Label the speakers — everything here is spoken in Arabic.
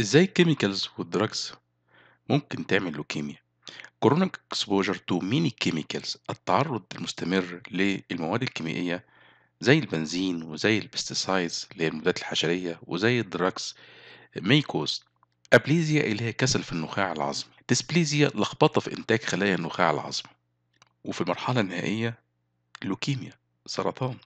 Speaker 1: ازاي الكيميكالز والدراجز ممكن تعمل لوكيميا chronic اكسبوجر تو ميني كيميكالز التعرض المستمر للمواد الكيميائية زي البنزين وزي البستسايدز اللي هي الحشرية وزي الدراجز ميكوز cause أبليزيا اللي هي كسل في النخاع العظمي ديسبليزيا لخبطة في إنتاج خلايا النخاع العظمي وفي المرحلة النهائية لوكيميا سرطان